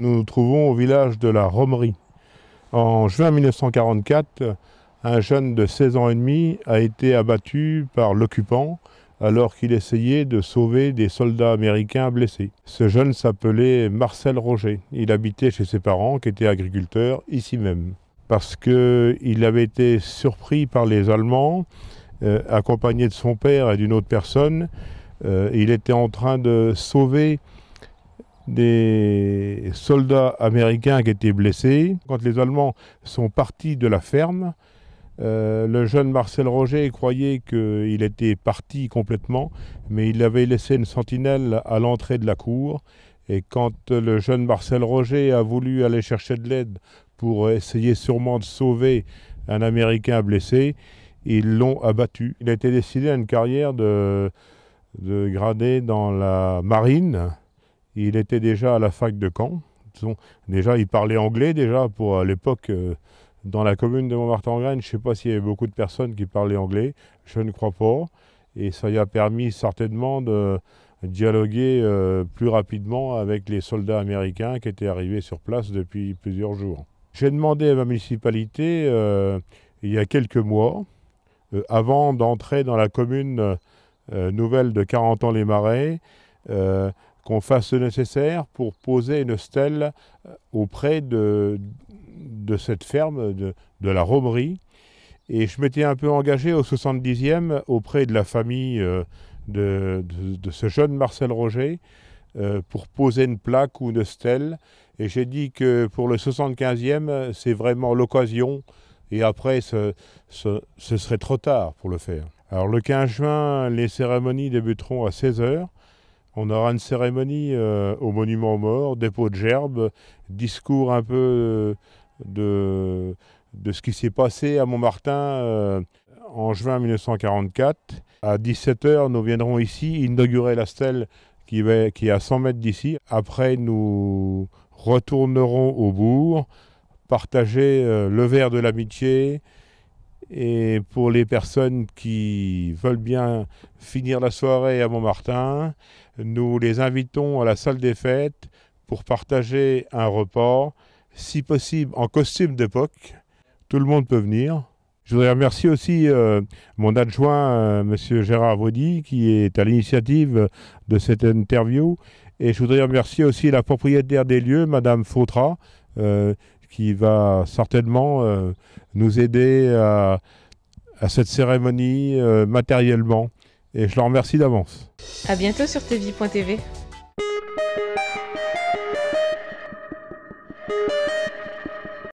Nous nous trouvons au village de la Romerie. En juin 1944, un jeune de 16 ans et demi a été abattu par l'occupant alors qu'il essayait de sauver des soldats américains blessés. Ce jeune s'appelait Marcel Roger. Il habitait chez ses parents qui étaient agriculteurs ici même. Parce qu'il avait été surpris par les Allemands, euh, accompagné de son père et d'une autre personne. Euh, il était en train de sauver des soldats américains qui étaient blessés. Quand les Allemands sont partis de la ferme, euh, le jeune Marcel Roger croyait qu'il était parti complètement, mais il avait laissé une sentinelle à l'entrée de la cour. Et quand le jeune Marcel Roger a voulu aller chercher de l'aide pour essayer sûrement de sauver un Américain blessé, ils l'ont abattu. Il a été décidé à une carrière de, de gradé dans la marine il était déjà à la fac de Caen. Déjà, il parlait anglais déjà pour l'époque. Euh, dans la commune de montmartre en je ne sais pas s'il y avait beaucoup de personnes qui parlaient anglais, je ne crois pas. Et ça lui a permis certainement de dialoguer euh, plus rapidement avec les soldats américains qui étaient arrivés sur place depuis plusieurs jours. J'ai demandé à ma municipalité, euh, il y a quelques mois, avant d'entrer dans la commune nouvelle de 40 ans les marais, qu'on fasse le nécessaire pour poser une stèle euh, auprès de, de cette ferme, de, la romerie. Et je m'étais un peu engagé au 70e auprès de la famille euh, de, ce jeune Marcel Roger euh, pour poser une plaque ou une stèle. Et j'ai dit que pour le 75e, c'est vraiment l'occasion. Et après, ce, ce, ce, serait trop tard pour le faire. Alors le 15 juin, les cérémonies débuteront à 16h. On aura une cérémonie euh, au monument aux morts, dépôt de gerbes, discours un peu euh, de, ce qui s'est passé à Montmartin euh, en juin 1944. À 17h, nous viendrons ici inaugurer la stèle qui, qui est à 100 mètres d'ici. Après, nous retournerons au bourg, partager le verre de l'amitié, et pour les personnes qui veulent bien finir la soirée à Montmartin, nous les invitons à la salle des fêtes pour partager un repas, si possible en costume d'époque. Tout le monde peut venir. Je voudrais remercier aussi euh, mon adjoint, euh, Monsieur Gérard Vaudy, qui est à l'initiative de cette interview. Et je voudrais remercier aussi la propriétaire des lieux, Madame Fautra, euh, qui va certainement euh, nous aider à, cette cérémonie euh, matériellement. Et je leur remercie d'avance. À bientôt sur tv.tv.